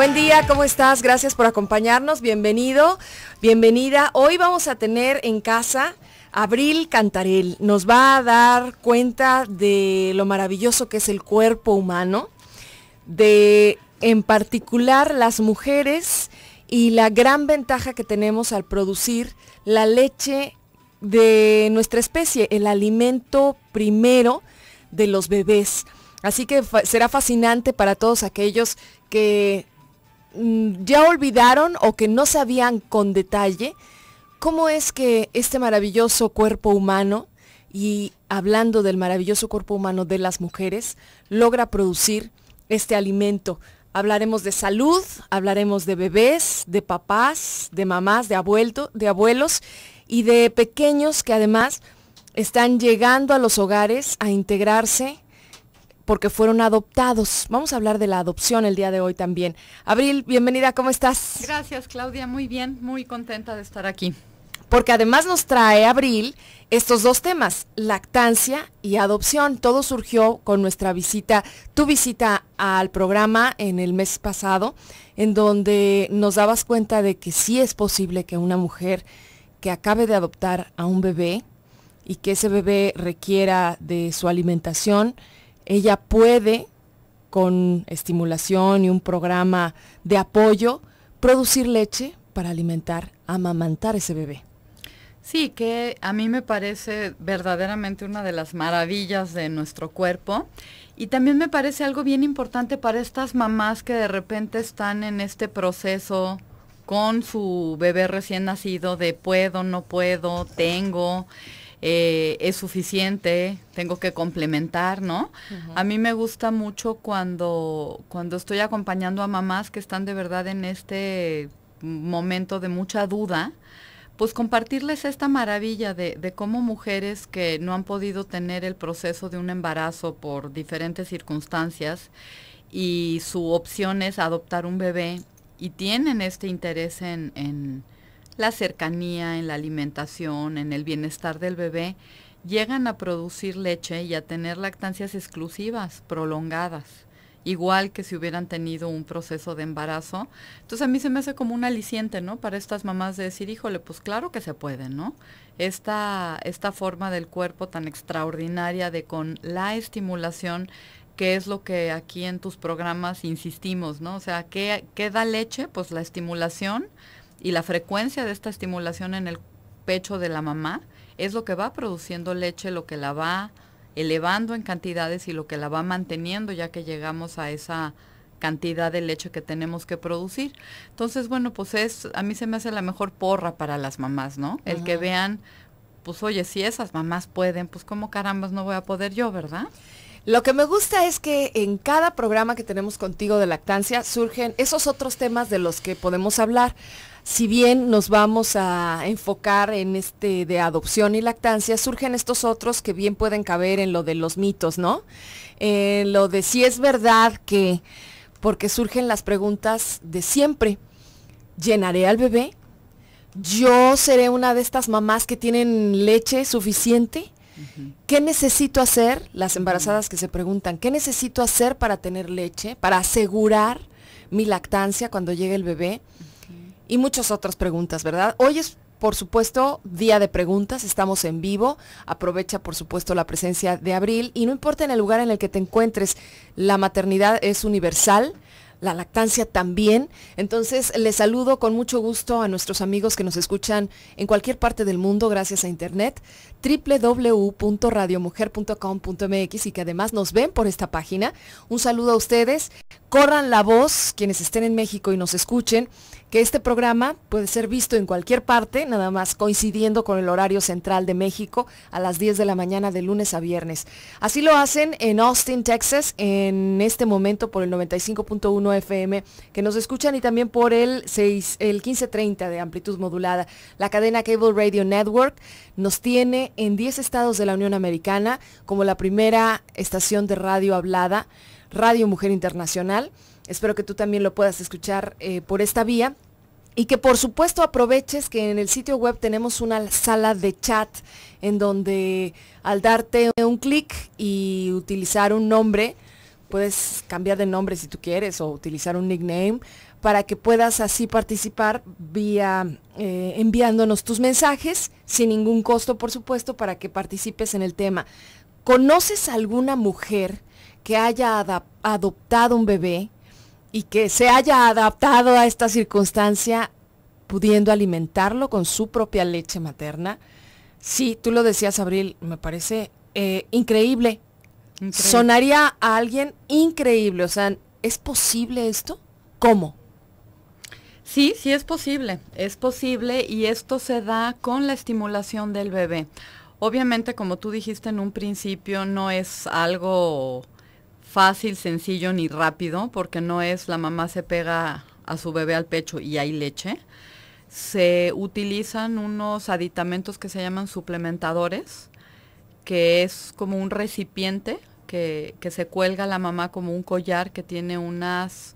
Buen día, ¿cómo estás? Gracias por acompañarnos. Bienvenido, bienvenida. Hoy vamos a tener en casa Abril Cantarel. Nos va a dar cuenta de lo maravilloso que es el cuerpo humano, de en particular las mujeres y la gran ventaja que tenemos al producir la leche de nuestra especie, el alimento primero de los bebés. Así que será fascinante para todos aquellos que Mm, ya olvidaron o que no sabían con detalle cómo es que este maravilloso cuerpo humano, y hablando del maravilloso cuerpo humano de las mujeres, logra producir este alimento. Hablaremos de salud, hablaremos de bebés, de papás, de mamás, de, de abuelos y de pequeños que además están llegando a los hogares a integrarse porque fueron adoptados. Vamos a hablar de la adopción el día de hoy también. Abril, bienvenida, ¿cómo estás? Gracias, Claudia, muy bien, muy contenta de estar aquí. Porque además nos trae Abril estos dos temas, lactancia y adopción. Todo surgió con nuestra visita, tu visita al programa en el mes pasado, en donde nos dabas cuenta de que sí es posible que una mujer que acabe de adoptar a un bebé y que ese bebé requiera de su alimentación, ella puede, con estimulación y un programa de apoyo, producir leche para alimentar, amamantar ese bebé. Sí, que a mí me parece verdaderamente una de las maravillas de nuestro cuerpo. Y también me parece algo bien importante para estas mamás que de repente están en este proceso con su bebé recién nacido de puedo, no puedo, tengo. Eh, es suficiente, tengo que complementar, ¿no? A mí me gusta mucho cuando, cuando estoy acompañando a mamás que están de verdad en este momento de mucha duda, pues compartirles esta maravilla de, cómo mujeres que no han podido tener el proceso de un embarazo por diferentes circunstancias y su opción es adoptar un bebé y tienen este interés en la cercanía, en la alimentación, en el bienestar del bebé, llegan a producir leche y a tener lactancias exclusivas, prolongadas igual que si hubieran tenido un proceso de embarazo. Entonces a mí se me hace como un aliciente, ¿no? Para estas mamás de decir, híjole, pues claro que se puede, ¿no? Esta, esta forma del cuerpo tan extraordinaria de con la estimulación, que es lo que aquí en tus programas insistimos, ¿no? O sea, qué da leche? Pues la estimulación y la frecuencia de esta estimulación en el pecho de la mamá es lo que va produciendo leche, lo que la va elevando en cantidades y lo que la va manteniendo ya que llegamos a esa cantidad de leche que tenemos que producir. Entonces, bueno, pues es, a mí se me hace la mejor porra para las mamás, ¿no? El que vean, pues oye, si esas mamás pueden, pues como carambas no voy a poder yo, ¿verdad? Lo que me gusta es que en cada programa que tenemos contigo de lactancia surgen esos otros temas de los que podemos hablar si bien nos vamos a enfocar en este de adopción y lactancia, surgen estos otros que bien pueden caber en lo de los mitos, ¿no? En eh, lo de si es verdad que, porque surgen las preguntas de siempre, ¿llenaré al bebé? ¿Yo seré una de estas mamás que tienen leche suficiente? ¿Qué necesito hacer? Las embarazadas que se preguntan, ¿qué necesito hacer para tener leche? Para asegurar mi lactancia cuando llegue el bebé y muchas otras preguntas, ¿verdad? Hoy es por supuesto, día de preguntas, estamos en vivo. Aprovecha, por supuesto, la presencia de Abril y no importa en el lugar en el que te encuentres, la maternidad es universal. La lactancia también. Entonces, les saludo con mucho gusto a nuestros amigos que nos escuchan en cualquier parte del mundo gracias a Internet, www.radiomujer.com.mx y que además nos ven por esta página. Un saludo a ustedes. Corran la voz, quienes estén en México y nos escuchen que este programa puede ser visto en cualquier parte, nada más coincidiendo con el horario central de México a las 10 de la mañana de lunes a viernes. Así lo hacen en Austin, Texas, en este momento por el 95.1 FM que nos escuchan y también por el, 6, el 1530 de amplitud modulada. La cadena Cable Radio Network nos tiene en 10 estados de la Unión Americana como la primera estación de radio hablada, Radio Mujer Internacional Espero que tú también lo puedas escuchar eh, por esta vía. Y que por supuesto aproveches que en el sitio web tenemos una sala de chat en donde al darte un clic y utilizar un nombre, puedes cambiar de nombre si tú quieres o utilizar un nickname para que puedas así participar vía eh, enviándonos tus mensajes sin ningún costo, por supuesto, para que participes en el tema. ¿Conoces alguna mujer que haya adoptado un bebé y que se haya adaptado a esta circunstancia pudiendo alimentarlo con su propia leche materna. Sí, tú lo decías, Abril, me parece eh, increíble. Sonaría a alguien increíble. O sea, ¿es posible esto? ¿Cómo? Sí, sí es posible, es posible y esto se da con la estimulación del bebé. Obviamente, como tú dijiste en un principio, no es algo fácil, sencillo ni rápido, porque no es la mamá se pega a su bebé al pecho y hay leche. Se utilizan unos aditamentos que se llaman suplementadores, que es como un recipiente que, se cuelga la mamá como un collar que tiene unas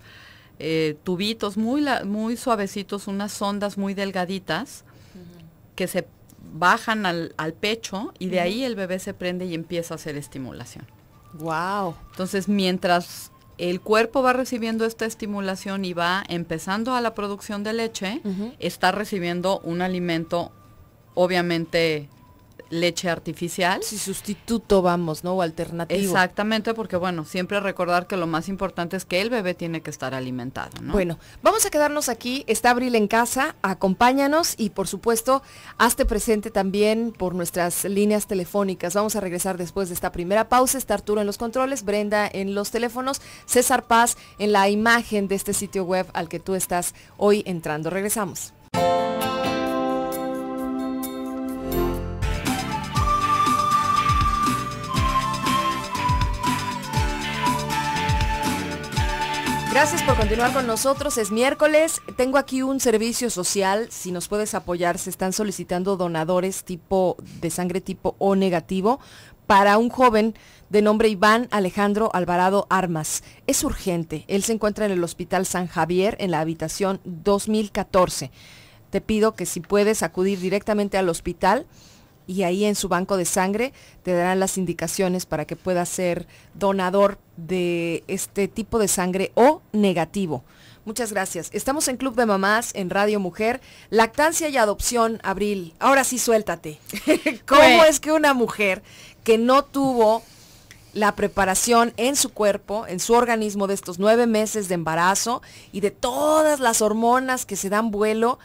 eh, tubitos muy, muy suavecitos, unas ondas muy delgaditas que se bajan al, pecho y de ahí el bebé se prende y empieza a hacer estimulación. Wow. Entonces, mientras el cuerpo va recibiendo esta estimulación y va empezando a la producción de leche, está recibiendo un alimento obviamente leche artificial. Si sustituto vamos, ¿no? O alternativo. Exactamente, porque bueno, siempre recordar que lo más importante es que el bebé tiene que estar alimentado, ¿no? Bueno, vamos a quedarnos aquí, está Abril en casa, acompáñanos y por supuesto, hazte presente también por nuestras líneas telefónicas. Vamos a regresar después de esta primera pausa, está Arturo en los controles, Brenda en los teléfonos, César Paz en la imagen de este sitio web al que tú estás hoy entrando. Regresamos. Gracias por continuar con nosotros. Es miércoles. Tengo aquí un servicio social. Si nos puedes apoyar, se están solicitando donadores tipo de sangre tipo O negativo para un joven de nombre Iván Alejandro Alvarado Armas. Es urgente. Él se encuentra en el Hospital San Javier en la habitación 2014. Te pido que si puedes acudir directamente al hospital y ahí en su banco de sangre te darán las indicaciones para que puedas ser donador de este tipo de sangre o negativo. Muchas gracias. Estamos en Club de Mamás, en Radio Mujer, Lactancia y Adopción, Abril. Ahora sí, suéltate. ¿Cómo pues. es que una mujer que no tuvo la preparación en su cuerpo, en su organismo de estos nueve meses de embarazo y de todas las hormonas que se dan vuelo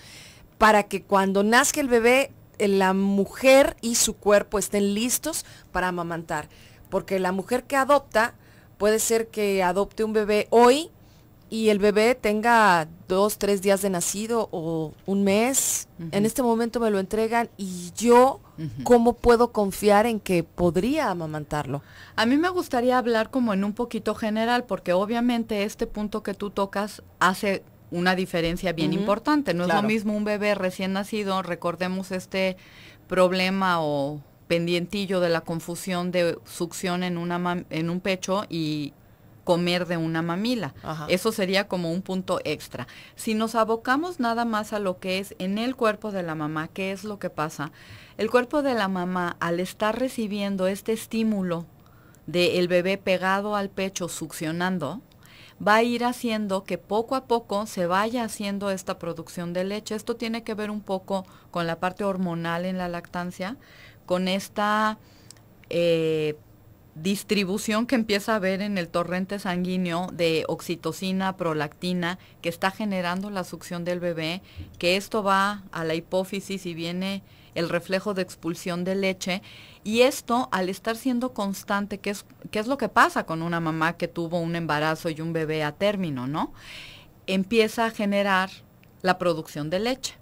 para que cuando nazca el bebé eh, la mujer y su cuerpo estén listos para amamantar. Porque la mujer que adopta puede ser que adopte un bebé hoy y el bebé tenga dos, tres días de nacido o un mes. En este momento me lo entregan y yo, ¿cómo puedo confiar en que podría amamantarlo? A mí me gustaría hablar como en un poquito general, porque obviamente este punto que tú tocas hace una diferencia bien importante. No es lo mismo un bebé recién nacido, recordemos este problema o pendientillo de la confusión de succión en, una en un pecho y comer de una mamila. Eso sería como un punto extra. Si nos abocamos nada más a lo que es en el cuerpo de la mamá, ¿qué es lo que pasa? El cuerpo de la mamá, al estar recibiendo este estímulo del bebé pegado al pecho succionando, va a ir haciendo que poco a poco se vaya haciendo esta producción de leche. Esto tiene que ver un poco con la parte hormonal en la lactancia, con esta eh, distribución que empieza a haber en el torrente sanguíneo de oxitocina, prolactina, que está generando la succión del bebé, que esto va a la hipófisis y viene el reflejo de expulsión de leche. Y esto, al estar siendo constante, que es, es lo que pasa con una mamá que tuvo un embarazo y un bebé a término, ¿no? Empieza a generar la producción de leche.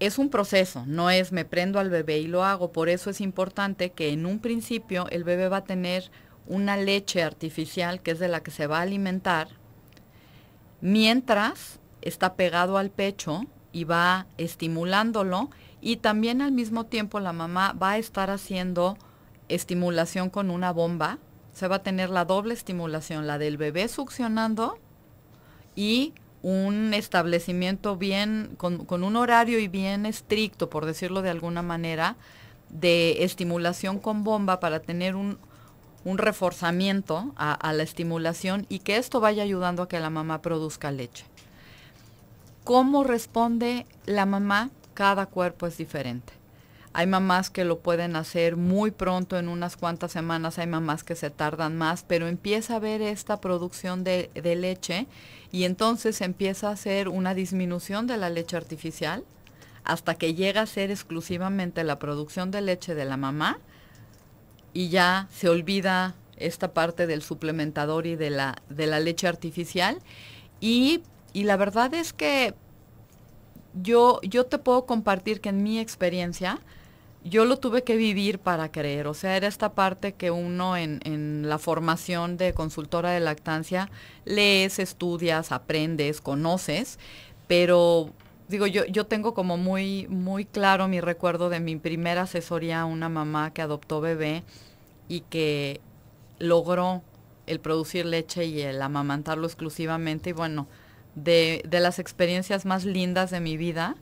Es un proceso, no es me prendo al bebé y lo hago. Por eso es importante que en un principio el bebé va a tener una leche artificial que es de la que se va a alimentar, mientras está pegado al pecho y va estimulándolo y también al mismo tiempo la mamá va a estar haciendo estimulación con una bomba. Se va a tener la doble estimulación, la del bebé succionando y un establecimiento bien, con, un horario y bien estricto, por decirlo de alguna manera, de estimulación con bomba para tener un, reforzamiento a, a, la estimulación y que esto vaya ayudando a que la mamá produzca leche. ¿Cómo responde la mamá? cada cuerpo es diferente. Hay mamás que lo pueden hacer muy pronto, en unas cuantas semanas, hay mamás que se tardan más, pero empieza a ver esta producción de, leche y entonces empieza a hacer una disminución de la leche artificial hasta que llega a ser exclusivamente la producción de leche de la mamá y ya se olvida esta parte del suplementador y de la, de la leche artificial. Y, y la verdad es que yo, yo te puedo compartir que en mi experiencia, yo lo tuve que vivir para creer. O sea, era esta parte que uno en, en, la formación de consultora de lactancia lees, estudias, aprendes, conoces, pero digo, yo, tengo como muy, muy claro mi recuerdo de mi primera asesoría a una mamá que adoptó bebé y que logró el producir leche y el amamantarlo exclusivamente. Y bueno, de, de las experiencias más lindas de mi vida.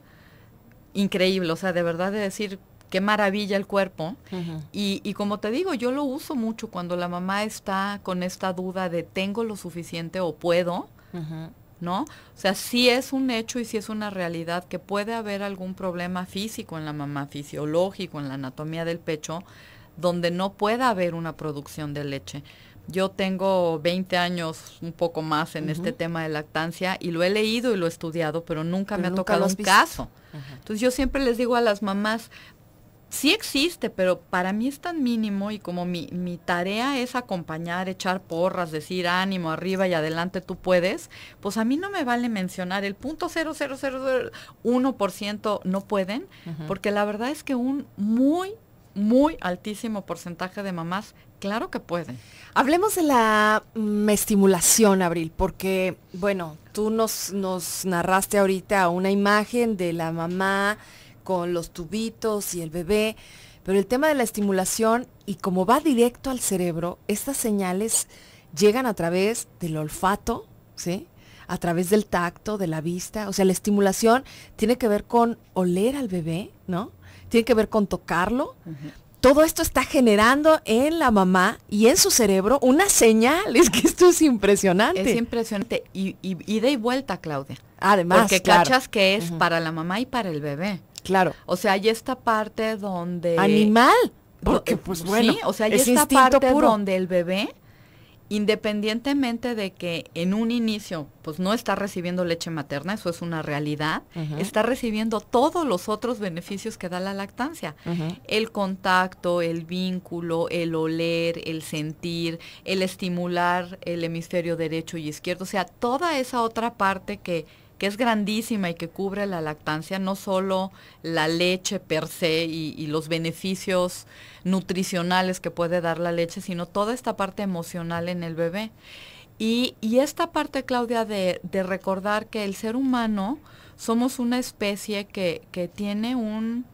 Increíble, o sea, de verdad de decir, qué maravilla el cuerpo. y, como te digo, yo lo uso mucho cuando la mamá está con esta duda de tengo lo suficiente o puedo, ¿no? O sea, si es un hecho y si es una realidad que puede haber algún problema físico en la mamá, fisiológico, en la anatomía del pecho, donde no pueda haber una producción de leche. Yo tengo 20 años, un poco más, en este tema de lactancia y lo he leído y lo he estudiado, pero nunca me ha tocado un caso. Entonces yo siempre les digo a las mamás, sí existe, pero para mí es tan mínimo y como mi, tarea es acompañar, echar porras, decir ánimo, arriba y adelante tú puedes, pues a mí no me vale mencionar el punto 0.0001% no pueden, porque la verdad es que un muy, muy altísimo porcentaje de mamás Claro que puede. Hablemos de la mm, estimulación, Abril, porque, bueno, tú nos, narraste ahorita una imagen de la mamá con los tubitos y el bebé, pero el tema de la estimulación y como va directo al cerebro, estas señales llegan a través del olfato, ¿sí? A través del tacto, de la vista. O sea, la estimulación tiene que ver con oler al bebé, ¿no? Tiene que ver con tocarlo, todo esto está generando en la mamá y en su cerebro una señal. Es que esto es impresionante. Es impresionante. Y, de y vuelta, Claudia. Además. Porque cachas que es para la mamá y para el bebé. Claro. O sea, hay esta parte donde. Animal. Porque, pues bueno. Sí, o sea, hay esta parte donde el bebé independientemente de que en un inicio pues no está recibiendo leche materna, eso es una realidad, está recibiendo todos los otros beneficios que da la lactancia. El contacto, el vínculo, el oler, el sentir, el estimular el hemisferio derecho y izquierdo, o sea, toda esa otra parte que que es grandísima y que cubre la lactancia, no solo la leche per se y, los beneficios nutricionales que puede dar la leche, sino toda esta parte emocional en el bebé. Y, esta parte, Claudia, de, recordar que el ser humano somos una especie que, que, tiene un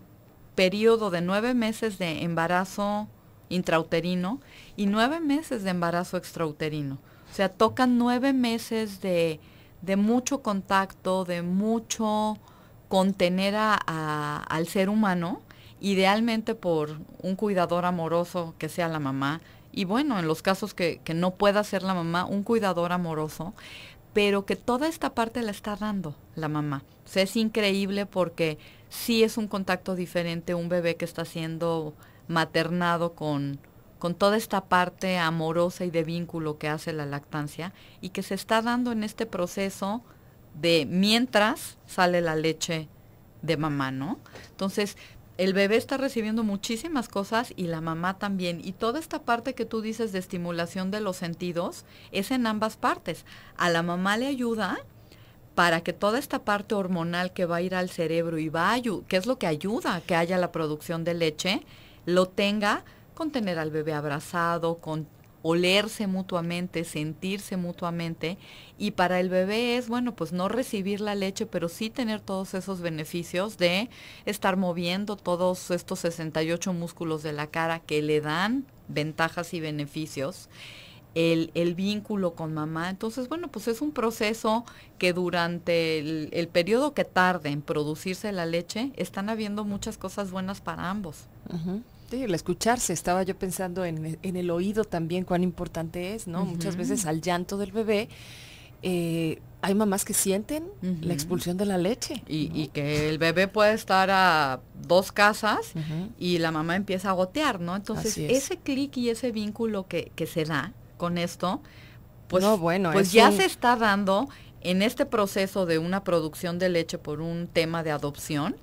periodo de nueve meses de embarazo intrauterino y nueve meses de embarazo extrauterino. O sea, tocan nueve meses de, de mucho contacto, de mucho contener a, al ser humano, idealmente por un cuidador amoroso que sea la mamá, y bueno, en los casos que, que no pueda ser la mamá, un cuidador amoroso, pero que toda esta parte la está dando la mamá. O sea, es increíble porque sí es un contacto diferente un bebé que está siendo maternado con, con toda esta parte amorosa y de vínculo que hace la lactancia y que se está dando en este proceso de mientras sale la leche de mamá, ¿no? Entonces, el bebé está recibiendo muchísimas cosas y la mamá también. Y toda esta parte que tú dices de estimulación de los sentidos es en ambas partes. A la mamá le ayuda para que toda esta parte hormonal que va a ir al cerebro y va que es lo que ayuda a que haya la producción de leche, lo tenga con tener al bebé abrazado, con olerse mutuamente, sentirse mutuamente. Y para el bebé es, bueno, pues no recibir la leche, pero sí tener todos esos beneficios de estar moviendo todos estos 68 músculos de la cara que le dan ventajas y beneficios. El, vínculo con mamá. Entonces, bueno, pues es un proceso que durante el, periodo que tarde en producirse la leche, están habiendo muchas cosas buenas para ambos. Sí, el escucharse, estaba yo pensando en, el oído también cuán importante es, ¿no? Muchas veces al llanto del bebé eh, hay mamás que sienten la expulsión de la leche. Y, que el bebé puede estar a dos casas y la mamá empieza a gotear, ¿no? Entonces, ese clic y ese vínculo que, se da con esto, pues, bueno, pues ya se está dando en este proceso de una producción de leche por un tema de adopción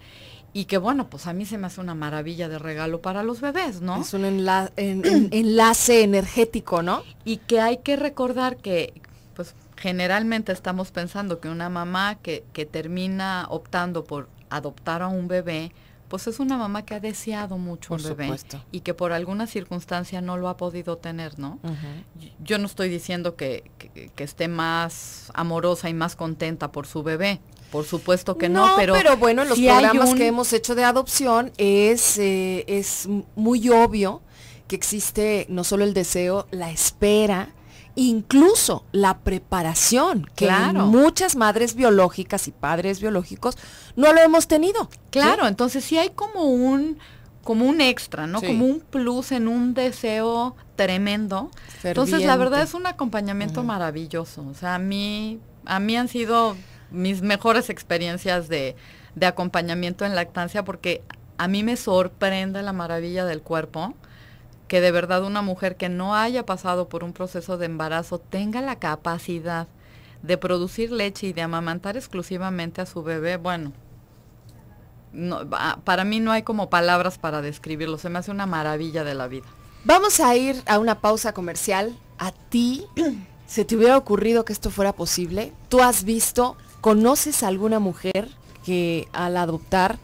y que bueno, pues a mí se me hace una maravilla de regalo para los bebés, ¿no? Es un enlace energético, ¿no? Y que hay que recordar que, pues generalmente estamos pensando que una mamá que, termina optando por adoptar a un bebé, pues es una mamá que ha deseado mucho un bebé y que por alguna circunstancia no lo ha podido tener, ¿no? Yo no estoy diciendo que, que esté más amorosa y más contenta por su bebé, por supuesto que no, pero, pero, bueno, en los programas que hemos hecho de adopción es, eh, es muy obvio que existe no solo el deseo, la espera, incluso la preparación, que claro. muchas madres biológicas y padres biológicos no lo hemos tenido. Claro, entonces sí hay como un como un extra, ¿no? Como un plus en un deseo tremendo. Entonces, la verdad es un acompañamiento maravilloso. O sea, a mí a mí han sido mis mejores experiencias de, de acompañamiento en lactancia porque a mí me sorprende la maravilla del cuerpo que de verdad una mujer que no haya pasado por un proceso de embarazo tenga la capacidad de producir leche y de amamantar exclusivamente a su bebé, bueno, ah, para mí no hay como palabras para describirlo, se me hace una maravilla de la vida. Vamos a ir a una pausa comercial. ¿A ti se te hubiera ocurrido que esto fuera posible? ¿Tú has visto ¿Conoces alguna mujer que al adoptar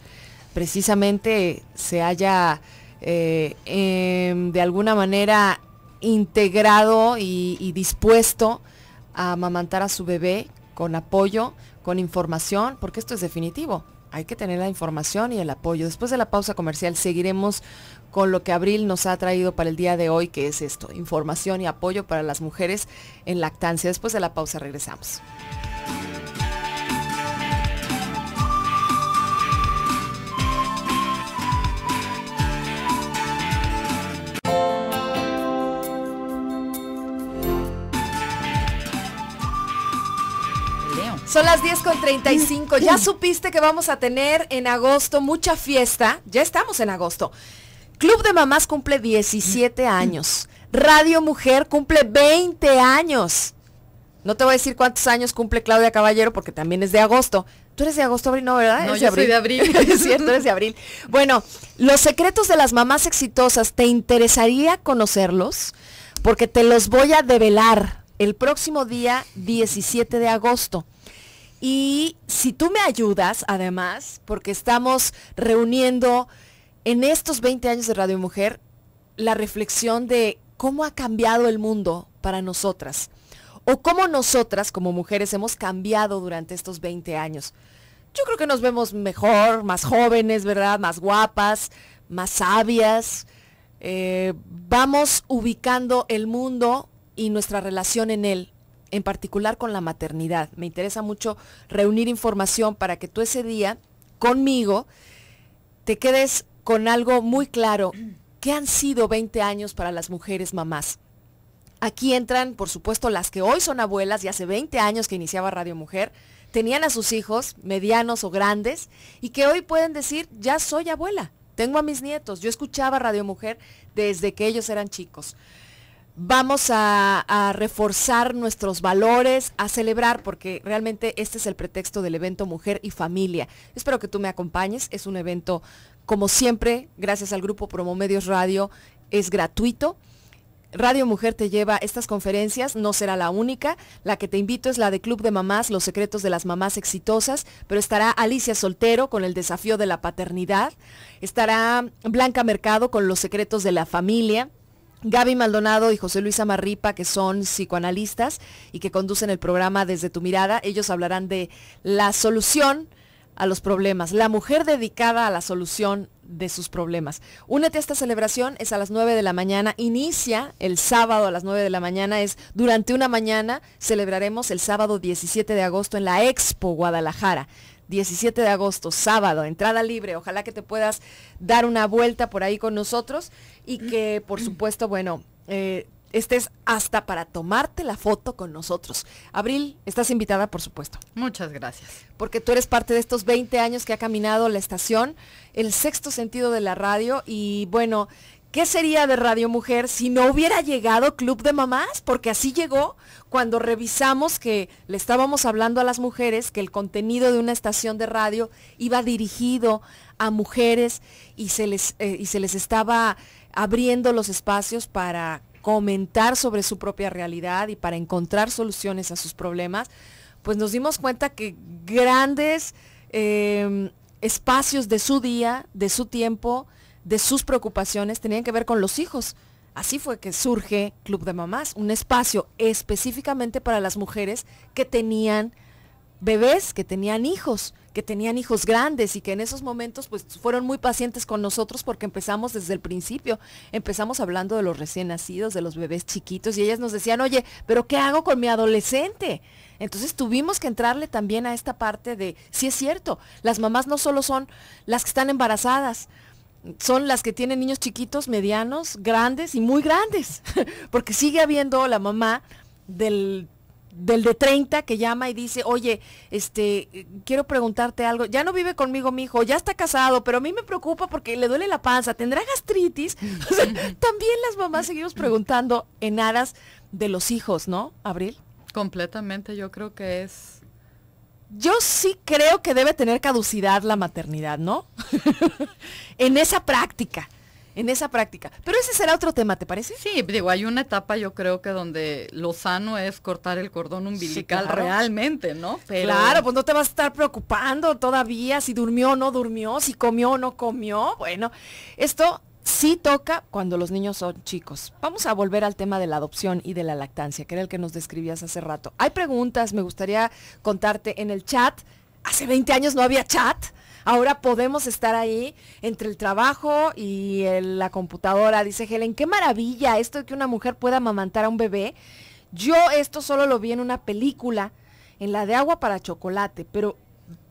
precisamente se haya eh, em, de alguna manera integrado y, y dispuesto a amamantar a su bebé con apoyo, con información, porque esto es definitivo. Hay que tener la información y el apoyo. Después de la pausa comercial seguiremos con lo que Abril nos ha traído para el día de hoy, que es esto, información y apoyo para las mujeres en lactancia. Después de la pausa regresamos. Son las 10 con 35. Ya supiste que vamos a tener en agosto mucha fiesta. Ya estamos en agosto. Club de Mamás cumple 17 años. Radio Mujer cumple 20 años. No te voy a decir cuántos años cumple Claudia Caballero porque también es de agosto. Tú eres de agosto, abril, ¿no, verdad? No, de abril. soy de abril. es cierto, eres de abril. Bueno, los secretos de las mamás exitosas, ¿te interesaría conocerlos? Porque te los voy a develar el próximo día 17 de agosto. Y si tú me ayudas, además, porque estamos reuniendo en estos 20 años de Radio Mujer la reflexión de cómo ha cambiado el mundo para nosotras o cómo nosotras como mujeres hemos cambiado durante estos 20 años. Yo creo que nos vemos mejor, más jóvenes, ¿verdad? Más guapas, más sabias. Eh, vamos ubicando el mundo y nuestra relación en él en particular con la maternidad. Me interesa mucho reunir información para que tú ese día, conmigo, te quedes con algo muy claro. ¿Qué han sido 20 años para las mujeres mamás? Aquí entran, por supuesto, las que hoy son abuelas y hace 20 años que iniciaba Radio Mujer, tenían a sus hijos, medianos o grandes, y que hoy pueden decir, ya soy abuela, tengo a mis nietos, yo escuchaba Radio Mujer desde que ellos eran chicos vamos a, reforzar nuestros valores, a celebrar, porque realmente este es el pretexto del evento Mujer y Familia. Espero que tú me acompañes. Es un evento, como siempre, gracias al grupo Promomedios Radio, es gratuito. Radio Mujer te lleva estas conferencias, no será la única. La que te invito es la de Club de Mamás, Los Secretos de las Mamás Exitosas, pero estará Alicia Soltero con el desafío de la paternidad, estará Blanca Mercado con Los Secretos de la Familia, Gaby Maldonado y José Luis Amarripa, que son psicoanalistas y que conducen el programa Desde tu mirada, ellos hablarán de la solución a los problemas, la mujer dedicada a la solución de sus problemas. Únete a esta celebración, es a las 9 de la mañana, inicia el sábado a las 9 de la mañana, es durante una mañana, celebraremos el sábado 17 de agosto en la Expo Guadalajara. 17 de agosto, sábado, entrada libre. Ojalá que te puedas dar una vuelta por ahí con nosotros y que, por supuesto, bueno, eh, estés hasta para tomarte la foto con nosotros. Abril, estás invitada, por supuesto. Muchas gracias. Porque tú eres parte de estos 20 años que ha caminado la estación, el sexto sentido de la radio y bueno, ¿Qué sería de Radio Mujer si no hubiera llegado Club de Mamás? Porque así llegó cuando revisamos que le estábamos hablando a las mujeres que el contenido de una estación de radio iba dirigido a mujeres y se les, eh, se les estaba abriendo los espacios para comentar sobre su propia realidad y para encontrar soluciones a sus problemas, pues nos dimos cuenta que grandes eh, espacios de su día, de su tiempo, de sus preocupaciones tenían que ver con los hijos. Así fue que surge Club de Mamás, un espacio específicamente para las mujeres que tenían bebés, que tenían hijos, que tenían hijos grandes y que en esos momentos pues fueron muy pacientes con nosotros porque empezamos desde el principio, empezamos hablando de los recién nacidos, de los bebés chiquitos y ellas nos decían, oye, pero ¿qué hago con mi adolescente? Entonces tuvimos que entrarle también a esta parte de, sí es cierto, las mamás no solo son las que están embarazadas, son las que tienen niños chiquitos, medianos, grandes y muy grandes, porque sigue habiendo la mamá del, de 30 que llama y dice, oye, este, quiero preguntarte algo, ya no vive conmigo mi hijo, ya está casado, pero a mí me preocupa porque le duele la panza, tendrá gastritis. también las mamás seguimos preguntando en aras de los hijos, ¿no, Abril? Completamente, yo creo que es yo sí creo que debe tener caducidad la maternidad, ¿no? en esa práctica en esa práctica. Pero ese será otro tema, ¿te parece? Sí, digo, hay una etapa yo creo que donde lo sano es cortar el cordón umbilical realmente, ¿no? Claro, pues no te vas a estar preocupando todavía si durmió o no durmió, si comió o no comió. Bueno, esto sí toca cuando los niños son chicos. Vamos a volver al tema de la adopción y de la lactancia, que era el que nos describías hace rato. Hay preguntas, me gustaría contarte en el chat. Hace 20 años no había chat. Ahora podemos estar ahí entre el trabajo y la computadora. Dice Helen, qué maravilla esto de que una mujer pueda amamantar a un bebé. Yo esto solo lo vi en una película, en la de agua para chocolate, pero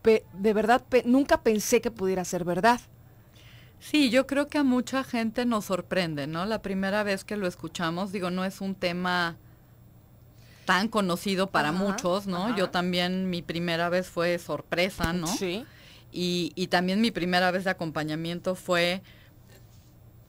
de verdad nunca pensé que pudiera ser verdad. Sí, yo creo que a mucha gente nos sorprende, ¿no? La primera vez que lo escuchamos, digo, no es un tema tan conocido para muchos, ¿no? Yo también mi primera vez fue sorpresa, ¿no? Sí. Y, también mi primera vez de acompañamiento fue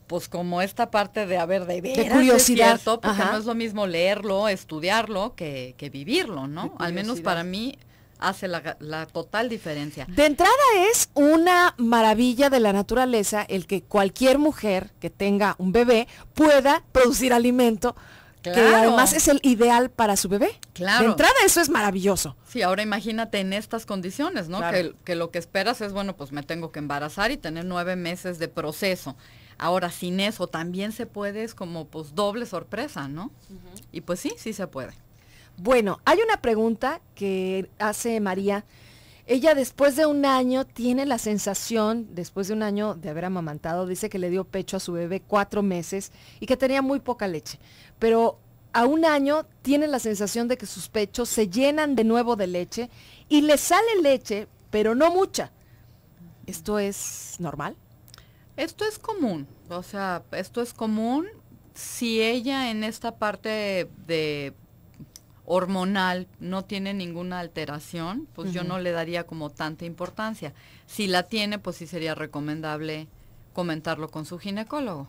pues como esta parte de haber de ver, curiosidad. Es porque no es lo mismo leerlo, estudiarlo que vivirlo, ¿no? Al menos para mí hace la, total diferencia. De entrada es una maravilla de la naturaleza el que cualquier mujer que tenga un bebé pueda producir alimento. Que además es el ideal para su bebé. Claro. De entrada eso es maravilloso. Sí, ahora imagínate en estas condiciones, ¿no? Que, lo que esperas es, bueno, pues me tengo que embarazar y tener nueve meses de proceso. Ahora, sin eso también se puede, es como pues doble sorpresa, ¿no? Y pues sí, sí se puede. Bueno, hay una pregunta que hace María. Ella después de un año tiene la sensación, después de un año de haber amamantado, dice que le dio pecho a su bebé cuatro meses y que tenía muy poca leche. Pero a un año tiene la sensación de que sus pechos se llenan de nuevo de leche y le sale leche, pero no mucha. ¿Esto es normal? Esto es común, o sea, esto es común. Si ella en esta parte de, hormonal no tiene ninguna alteración, pues yo no le daría como tanta importancia. Si la tiene, pues sí sería recomendable comentarlo con su ginecólogo.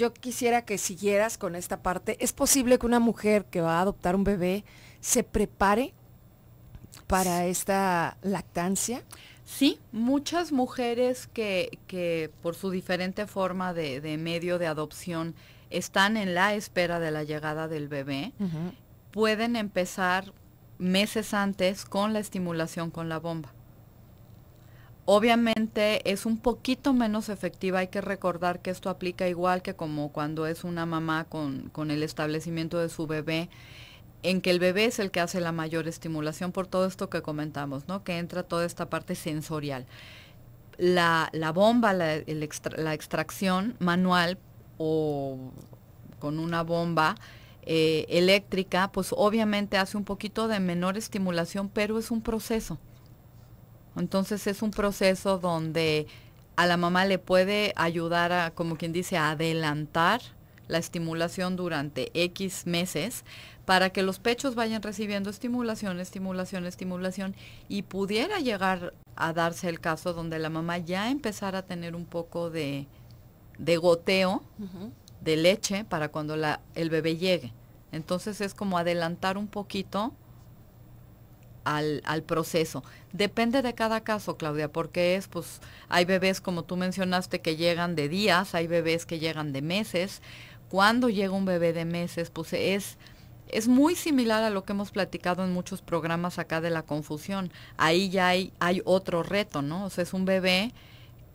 Yo quisiera que siguieras con esta parte. ¿Es posible que una mujer que va a adoptar un bebé se prepare para esta lactancia? Sí, muchas mujeres que, por su diferente forma de, de medio de adopción están en la espera de la llegada del bebé, pueden empezar meses antes con la estimulación con la bomba. Obviamente es un poquito menos efectiva, hay que recordar que esto aplica igual que como cuando es una mamá con, con el establecimiento de su bebé, en que el bebé es el que hace la mayor estimulación por todo esto que comentamos, ¿no? Que entra toda esta parte sensorial. La, la bomba, la, la extracción manual o con una bomba eh, eléctrica, pues obviamente hace un poquito de menor estimulación, pero es un proceso. Entonces es un proceso donde a la mamá le puede ayudar a, como quien dice, a adelantar la estimulación durante X meses para que los pechos vayan recibiendo estimulación, estimulación, estimulación y pudiera llegar a darse el caso donde la mamá ya empezara a tener un poco de, de goteo de leche para cuando la, el bebé llegue. Entonces es como adelantar un poquito al, al, proceso. Depende de cada caso, Claudia, porque es, pues, hay bebés, como tú mencionaste, que llegan de días, hay bebés que llegan de meses. Cuando llega un bebé de meses, pues es, es muy similar a lo que hemos platicado en muchos programas acá de la confusión. Ahí ya hay, hay otro reto, ¿no? O sea, es un bebé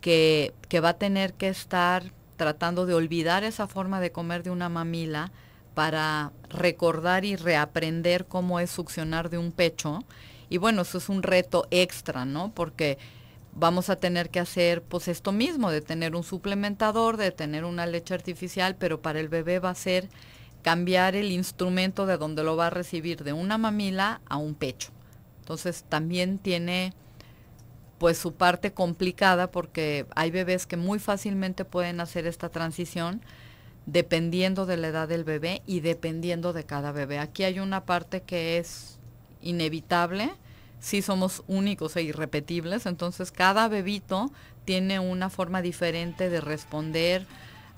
que, va a tener que estar tratando de olvidar esa forma de comer de una mamila para recordar y reaprender cómo es succionar de un pecho. Y bueno, eso es un reto extra, ¿no? Porque vamos a tener que hacer pues esto mismo, de tener un suplementador, de tener una leche artificial, pero para el bebé va a ser cambiar el instrumento de donde lo va a recibir de una mamila a un pecho. Entonces también tiene pues su parte complicada porque hay bebés que muy fácilmente pueden hacer esta transición dependiendo de la edad del bebé y dependiendo de cada bebé. Aquí hay una parte que es inevitable, si somos únicos e irrepetibles, entonces cada bebito tiene una forma diferente de responder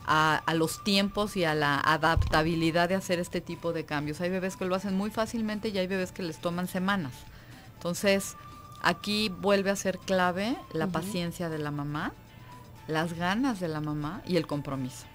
a, a, los tiempos y a la adaptabilidad de hacer este tipo de cambios. Hay bebés que lo hacen muy fácilmente y hay bebés que les toman semanas. Entonces, Aquí vuelve a ser clave la paciencia de la mamá, las ganas de la mamá y el compromiso.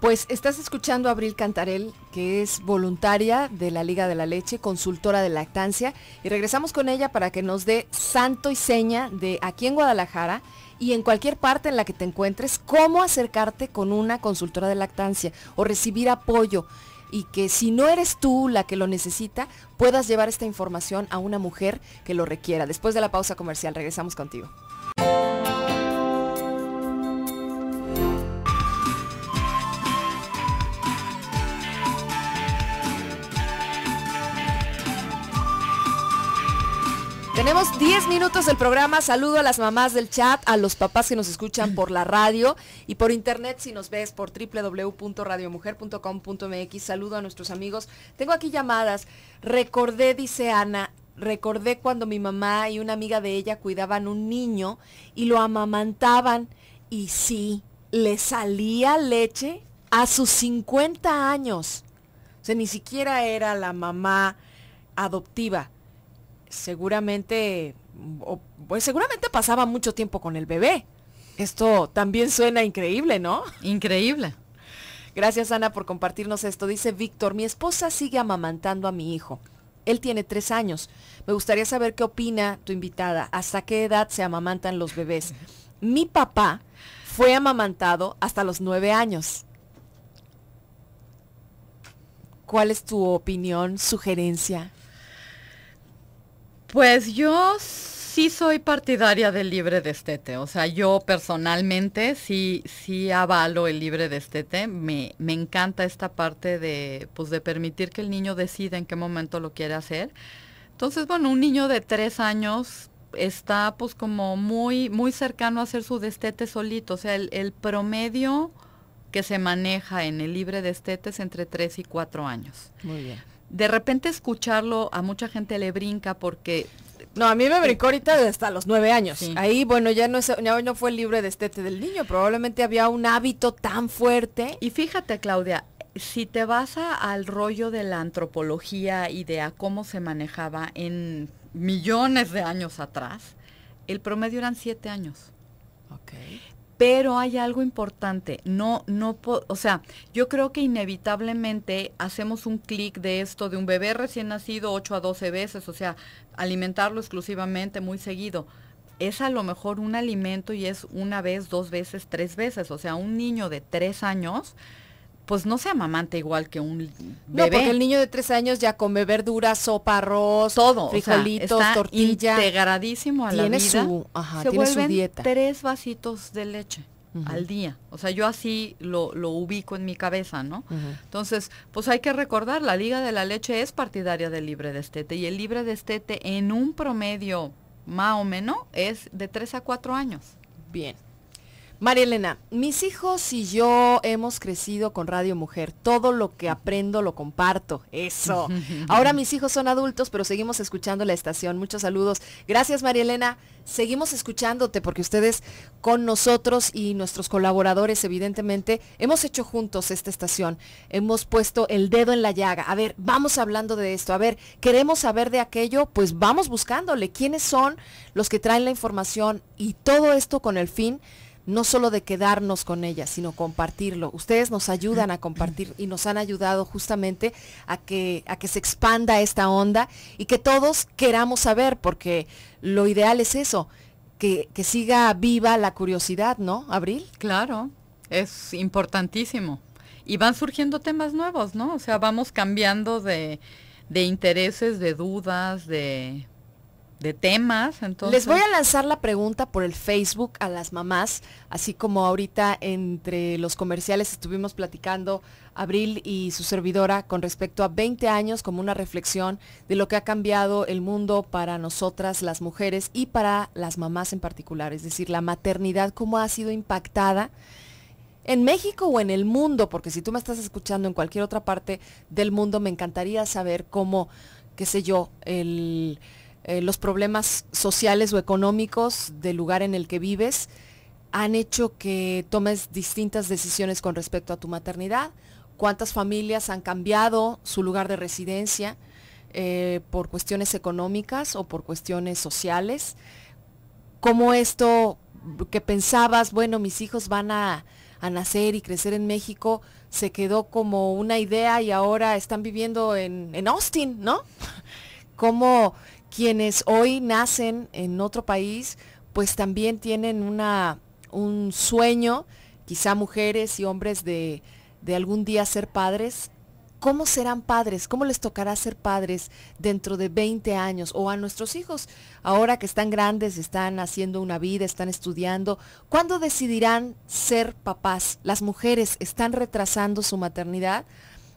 Pues estás escuchando a Abril Cantarel, que es voluntaria de la Liga de la Leche, consultora de lactancia, y regresamos con ella para que nos dé santo y seña de aquí en Guadalajara y en cualquier parte en la que te encuentres, cómo acercarte con una consultora de lactancia o recibir apoyo y que si no eres tú la que lo necesita, puedas llevar esta información a una mujer que lo requiera. Después de la pausa comercial, regresamos contigo. 10 minutos del programa. Saludo a las mamás del chat, a los papás que nos escuchan por la radio y por internet si nos ves por www.radiomujer.com.mx. Saludo a nuestros amigos. Tengo aquí llamadas. Recordé, dice Ana, recordé cuando mi mamá y una amiga de ella cuidaban un niño y lo amamantaban y sí, le salía leche a sus 50 años. O sea, ni siquiera era la mamá adoptiva seguramente pues seguramente pasaba mucho tiempo con el bebé. Esto también suena increíble, ¿no? Increíble. Gracias Ana por compartirnos esto. Dice Víctor, mi esposa sigue amamantando a mi hijo. Él tiene tres años. Me gustaría saber qué opina tu invitada. ¿Hasta qué edad se amamantan los bebés? Mi papá fue amamantado hasta los nueve años. ¿Cuál es tu opinión, sugerencia? Pues yo sí soy partidaria del libre destete. O sea, yo personalmente sí, sí avalo el libre destete. Me, me encanta esta parte de, pues, de permitir que el niño decida en qué momento lo quiere hacer. Entonces, bueno, un niño de tres años está pues como muy, muy cercano a hacer su destete solito. O sea, el, el promedio que se maneja en el libre destete es entre tres y cuatro años. Muy bien. De repente escucharlo a mucha gente le brinca porque no, a mí me brincó ahorita hasta los nueve años. Ahí, bueno, ya no, no fue libre de estete del niño. Probablemente había un hábito tan fuerte. Y fíjate, Claudia, si te vas al rollo de la antropología y de cómo se manejaba en millones de años atrás, el promedio eran siete años. Okay. Pero hay algo importante, no, no, o sea, yo creo que inevitablemente hacemos un clic de esto de un bebé recién nacido 8 a 12 veces, o sea, alimentarlo exclusivamente muy seguido es a lo mejor un alimento y es una vez, dos veces, tres veces. O sea, un niño de tres años pues no sea mamante igual que un bebé. No, porque el niño de tres años ya come verduras, sopa, arroz, todo, frijolitos, tortillas. integradísimo a la vida. Su, ajá, se tiene su dieta. tres vasitos de leche. al día. O sea, yo así lo, lo ubico en mi cabeza, ¿no? Entonces, pues hay que recordar, la Liga de la Leche es partidaria del libre de estete. y el libre destete en un promedio más o menos es de tres a cuatro años. Bien. María Elena, mis hijos y yo hemos crecido con Radio Mujer. Todo lo que aprendo lo comparto. Eso. Ahora mis hijos son adultos, pero seguimos escuchando la estación. Muchos saludos. Gracias, María Elena. Seguimos escuchándote porque ustedes con nosotros y nuestros colaboradores, evidentemente, hemos hecho juntos esta estación. Hemos puesto el dedo en la llaga. A ver, vamos hablando de esto. A ver, queremos saber de aquello, pues vamos buscándole quiénes son los que traen la información y todo esto con el fin no solo de quedarnos con ella, sino compartirlo. Ustedes nos ayudan a compartir y nos han ayudado justamente a que, a que se expanda esta onda y que todos queramos saber, porque lo ideal es eso, que, que siga viva la curiosidad, ¿no, Abril? Claro, es importantísimo. Y van surgiendo temas nuevos, ¿no? O sea, vamos cambiando de, de intereses, de dudas, de de temas. Entonces. Les voy a lanzar la pregunta por el Facebook a las mamás, así como ahorita entre los comerciales estuvimos platicando Abril y su servidora con respecto a 20 años como una reflexión de lo que ha cambiado el mundo para nosotras las mujeres y para las mamás en particular, es decir, la maternidad, cómo ha sido impactada en México o en el mundo, porque si tú me estás escuchando en cualquier otra parte del mundo, me encantaría saber cómo, qué sé yo, el eh, los problemas sociales o económicos del lugar en el que vives han hecho que tomes distintas decisiones con respecto a tu maternidad, cuántas familias han cambiado su lugar de residencia eh, por cuestiones económicas o por cuestiones sociales, cómo esto que pensabas, bueno, mis hijos van a, nacer y crecer en México, se quedó como una idea y ahora están viviendo en, en Austin, ¿no? ¿Cómo quienes hoy nacen en otro país, pues también tienen una, un sueño, quizá mujeres y hombres de, de algún día ser padres. ¿Cómo serán padres? ¿Cómo les tocará ser padres dentro de 20 años? O a nuestros hijos, ahora que están grandes, están haciendo una vida, están estudiando, ¿cuándo decidirán ser papás? ¿Las mujeres están retrasando su maternidad?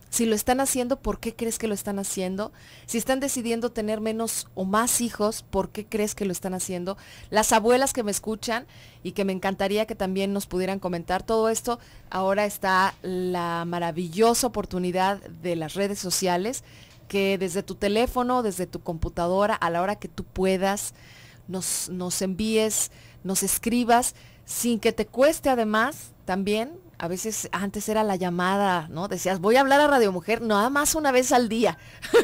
Si lo están haciendo, ¿por qué crees que lo están haciendo? Si están decidiendo tener menos o más hijos, ¿por qué crees que lo están haciendo? Las abuelas que me escuchan y que me encantaría que también nos pudieran comentar todo esto, ahora está la maravillosa oportunidad de las redes sociales que desde tu teléfono, desde tu computadora, a la hora que tú puedas, nos, envíes, nos escribas, sin que te cueste además también a veces antes era la llamada, ¿no? Decías, voy a hablar a Radio Mujer nada más una vez al día,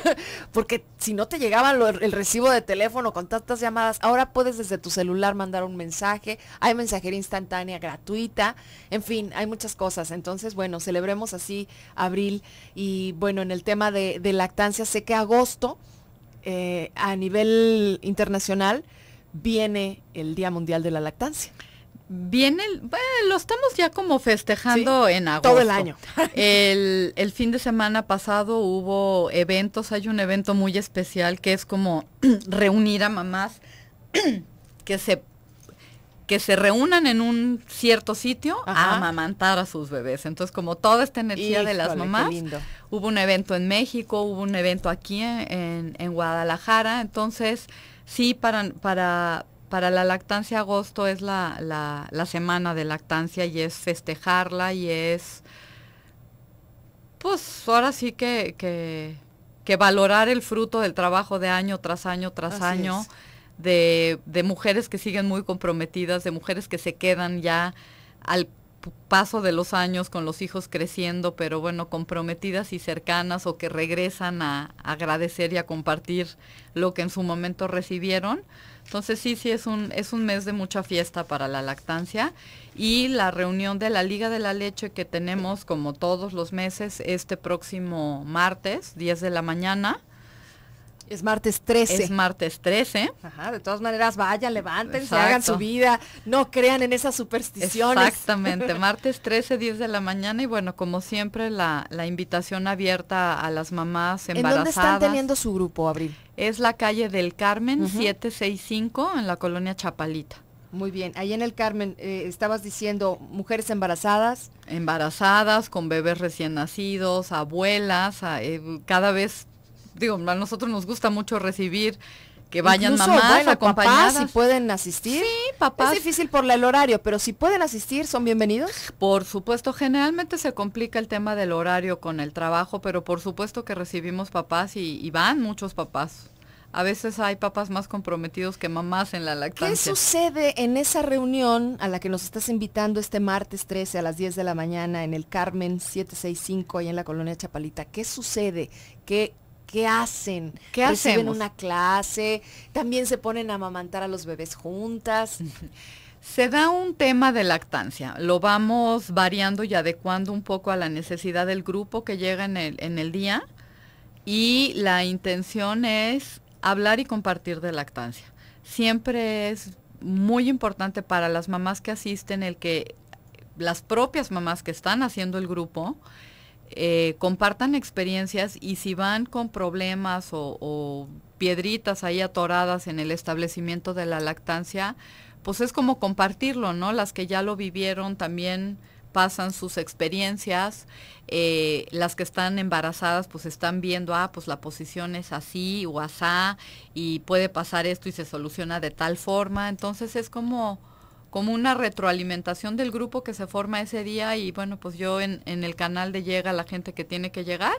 porque si no te llegaba el recibo de teléfono con tantas llamadas, ahora puedes desde tu celular mandar un mensaje, hay mensajería instantánea gratuita, en fin, hay muchas cosas. Entonces, bueno, celebremos así abril y bueno, en el tema de, lactancia, sé que agosto eh, a nivel internacional viene el Día Mundial de la Lactancia. Viene, lo estamos ya como festejando en agosto. Todo el año. el, fin de semana pasado hubo eventos, hay un evento muy especial que es como reunir a mamás que se que se reúnan en un cierto sitio a amamantar a sus bebés. Entonces, como toda esta energía de las mamás, hubo un evento en México, hubo un evento aquí en, Guadalajara. Entonces, sí, para, para, para la lactancia agosto es la, semana de lactancia y es festejarla y es, pues ahora sí que, que, valorar el fruto del trabajo de año tras año tras año de, de, mujeres que siguen muy comprometidas, de mujeres que se quedan ya al paso de los años con los hijos creciendo, pero bueno, comprometidas y cercanas o que regresan a, agradecer y a compartir lo que en su momento recibieron. Entonces sí, sí, es un, es un mes de mucha fiesta para la lactancia y la reunión de la Liga de la Leche que tenemos como todos los meses este próximo martes, 10 de la mañana. Es martes 13. Es martes 13. Ajá, de todas maneras, vayan, levántense, hagan su vida, no crean en esas supersticiones. Exactamente, martes 13, 10 de la mañana y bueno, como siempre, la, invitación abierta a las mamás embarazadas. ¿En dónde están teniendo su grupo, Abril? Es la calle del Carmen, 765, en la colonia Chapalita. Muy bien, ahí en el Carmen eh, estabas diciendo mujeres embarazadas. Embarazadas, con bebés recién nacidos, abuelas, eh, cada vez digo, a nosotros nos gusta mucho recibir que vayan mamás bueno, acompañadas. Papás, si pueden asistir. Sí, papás. Es difícil por el horario, pero si pueden asistir, ¿son bienvenidos? Por supuesto, generalmente se complica el tema del horario con el trabajo, pero por supuesto que recibimos papás y, van muchos papás. A veces hay papás más comprometidos que mamás en la lactancia. ¿Qué sucede en esa reunión a la que nos estás invitando este martes 13 a las 10 de la mañana en el Carmen 765, ahí en la colonia Chapalita? ¿Qué sucede? ¿Qué, ¿Qué hacen? ¿Qué hacen en una clase, también se ponen a amamantar a los bebés juntas. Se da un tema de lactancia, lo vamos variando y adecuando un poco a la necesidad del grupo que llega en el, en el día y la intención es hablar y compartir de lactancia. Siempre es muy importante para las mamás que asisten el que las propias mamás que están haciendo el grupo eh, compartan experiencias y si van con problemas o, piedritas ahí atoradas en el establecimiento de la lactancia, pues es como compartirlo, ¿no? Las que ya lo vivieron también pasan sus experiencias, eh, las que están embarazadas pues están viendo, ah, pues la posición es así o asá y puede pasar esto y se soluciona de tal forma, entonces es como como una retroalimentación del grupo que se forma ese día y bueno, pues yo en, el canal de llega la gente que tiene que llegar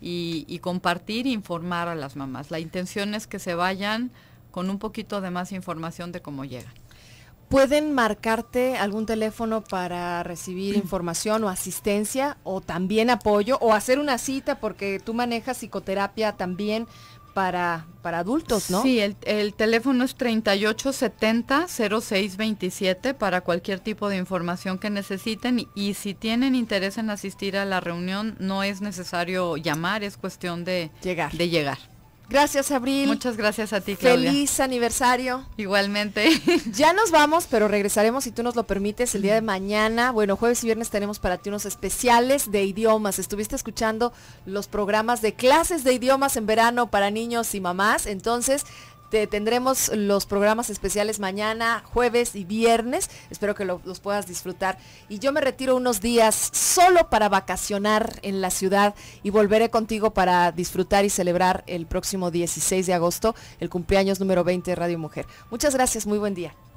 y, y compartir e informar a las mamás. La intención es que se vayan con un poquito de más información de cómo llegan. ¿Pueden marcarte algún teléfono para recibir información o asistencia o también apoyo o hacer una cita porque tú manejas psicoterapia también para, adultos, ¿no? Sí, el, teléfono es 3870-0627 para cualquier tipo de información que necesiten y, si tienen interés en asistir a la reunión no es necesario llamar, es cuestión de De llegar. Gracias, Abril. Muchas gracias a ti, Claudia. Feliz aniversario. Igualmente. Ya nos vamos, pero regresaremos si tú nos lo permites el día de mm. mañana. Bueno, jueves y viernes tenemos para ti unos especiales de idiomas. Estuviste escuchando los programas de clases de idiomas en verano para niños y mamás. Entonces, tendremos los programas especiales mañana, jueves y viernes. Espero que los puedas disfrutar. Y yo me retiro unos días solo para vacacionar en la ciudad y volveré contigo para disfrutar y celebrar el próximo 16 de agosto, el cumpleaños número 20 de Radio Mujer. Muchas gracias, muy buen día.